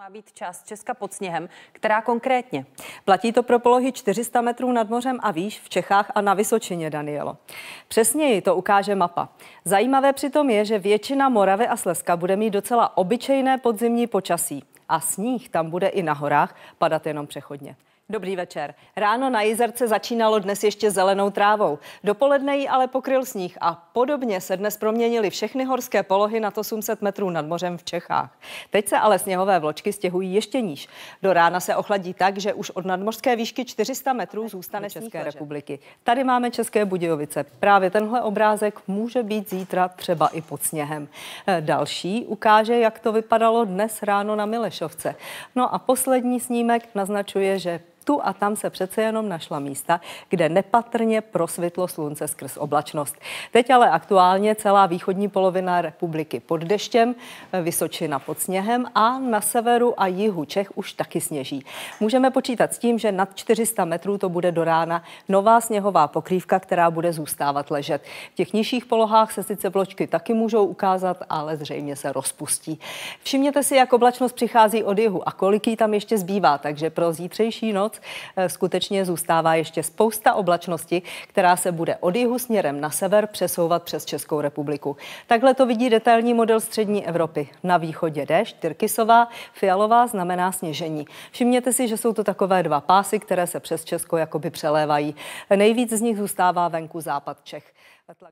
má být část Česka pod sněhem, která konkrétně? Platí to pro polohy 400 metrů nad mořem a výš v Čechách a na Vysočině, Danielo. Přesněji to ukáže mapa. Zajímavé přitom je, že většina Moravy a Slezska bude mít docela obyčejné podzimní počasí a sníh tam bude i na horách padat jenom přechodně. Dobrý večer. Ráno na Jizerce začínalo dnes ještě zelenou trávou. Dopoledne ji ale pokryl sníh a podobně se dnes proměnily všechny horské polohy na 800 metrů nad mořem v Čechách. Teď se ale sněhové vločky stěhují ještě níž. Do rána se ochladí tak, že už od nadmořské výšky 400 metrů zůstane České ležet. republiky. Tady máme České Budějovice. Právě tenhle obrázek může být zítra třeba i pod sněhem. Eh, další ukáže, jak to vypadalo dnes ráno na Milešovce. No a poslední snímek naznačuje, že tu a tam se přece jenom našla místa, kde nepatrně prosvitlo slunce skrz oblačnost. Teď ale aktuálně celá východní polovina republiky pod deštěm, Vysočina pod sněhem a na severu a jihu Čech už taky sněží. Můžeme počítat s tím, že nad 400 metrů to bude do rána nová sněhová pokrývka, která bude zůstávat ležet. V těch nižších polohách se sice vločky taky můžou ukázat, ale zřejmě se rozpustí. Všimněte si, jak oblačnost přichází od jihu a kolik jí tam ještě zbývá, takže pro zítřejší noc Eh, skutečně zůstává ještě spousta oblačnosti, která se bude od jihu směrem na sever přesouvat přes Českou republiku. Takhle to vidí detailní model střední Evropy. Na východě déšť, Tyrkisová, fialová znamená sněžení. Všimněte si, že jsou to takové dva pásy, které se přes Česko jakoby přelévají. Nejvíc z nich zůstává venku západ Čech.